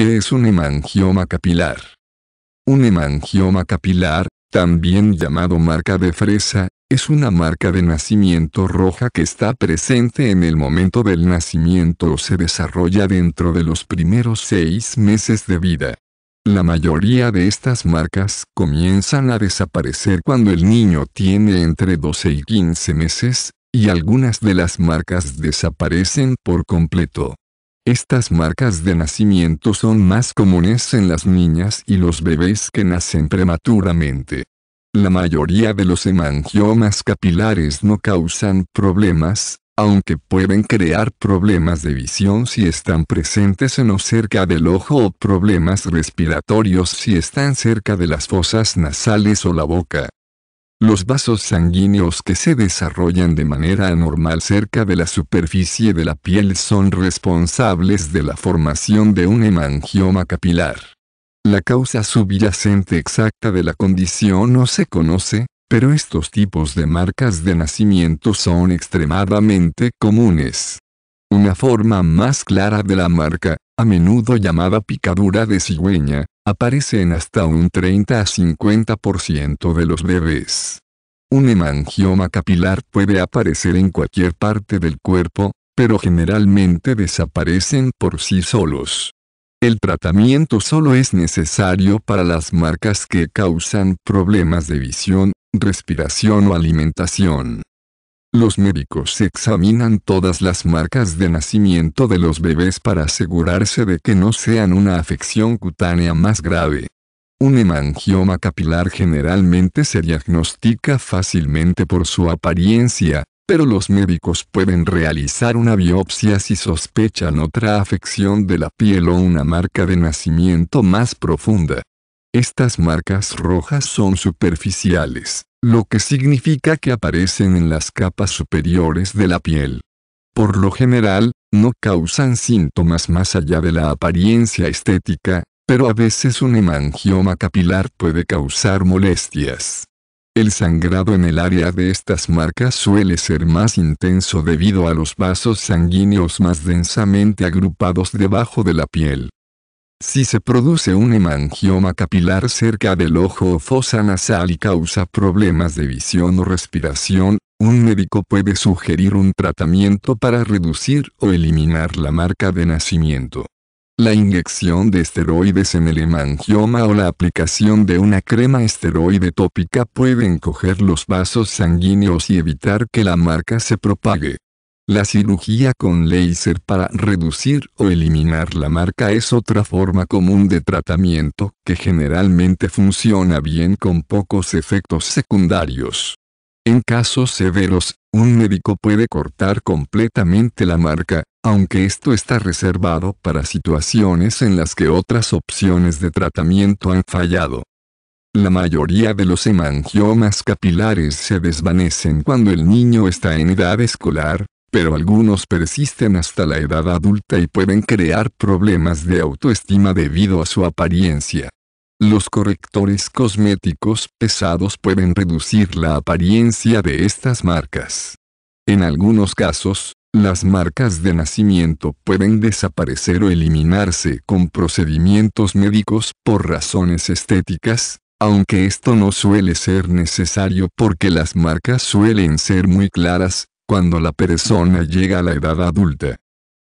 Este es un hemangioma capilar? Un hemangioma capilar, también llamado marca de fresa, es una marca de nacimiento roja que está presente en el momento del nacimiento o se desarrolla dentro de los primeros seis meses de vida. La mayoría de estas marcas comienzan a desaparecer cuando el niño tiene entre 12 y 15 meses, y algunas de las marcas desaparecen por completo. Estas marcas de nacimiento son más comunes en las niñas y los bebés que nacen prematuramente. La mayoría de los hemangiomas capilares no causan problemas, aunque pueden crear problemas de visión si están presentes en o cerca del ojo o problemas respiratorios si están cerca de las fosas nasales o la boca. Los vasos sanguíneos que se desarrollan de manera anormal cerca de la superficie de la piel son responsables de la formación de un hemangioma capilar. La causa subyacente exacta de la condición no se conoce, pero estos tipos de marcas de nacimiento son extremadamente comunes. Una forma más clara de la marca, a menudo llamada picadura de cigüeña, aparece en hasta un 30 a 50% de los bebés. Un hemangioma capilar puede aparecer en cualquier parte del cuerpo, pero generalmente desaparecen por sí solos. El tratamiento solo es necesario para las marcas que causan problemas de visión, respiración o alimentación. Los médicos examinan todas las marcas de nacimiento de los bebés para asegurarse de que no sean una afección cutánea más grave. Un hemangioma capilar generalmente se diagnostica fácilmente por su apariencia, pero los médicos pueden realizar una biopsia si sospechan otra afección de la piel o una marca de nacimiento más profunda. Estas marcas rojas son superficiales lo que significa que aparecen en las capas superiores de la piel. Por lo general, no causan síntomas más allá de la apariencia estética, pero a veces un hemangioma capilar puede causar molestias. El sangrado en el área de estas marcas suele ser más intenso debido a los vasos sanguíneos más densamente agrupados debajo de la piel. Si se produce un hemangioma capilar cerca del ojo o fosa nasal y causa problemas de visión o respiración, un médico puede sugerir un tratamiento para reducir o eliminar la marca de nacimiento. La inyección de esteroides en el hemangioma o la aplicación de una crema esteroide tópica puede encoger los vasos sanguíneos y evitar que la marca se propague. La cirugía con láser para reducir o eliminar la marca es otra forma común de tratamiento, que generalmente funciona bien con pocos efectos secundarios. En casos severos, un médico puede cortar completamente la marca, aunque esto está reservado para situaciones en las que otras opciones de tratamiento han fallado. La mayoría de los hemangiomas capilares se desvanecen cuando el niño está en edad escolar, pero algunos persisten hasta la edad adulta y pueden crear problemas de autoestima debido a su apariencia. Los correctores cosméticos pesados pueden reducir la apariencia de estas marcas. En algunos casos, las marcas de nacimiento pueden desaparecer o eliminarse con procedimientos médicos por razones estéticas, aunque esto no suele ser necesario porque las marcas suelen ser muy claras, cuando la persona llega a la edad adulta,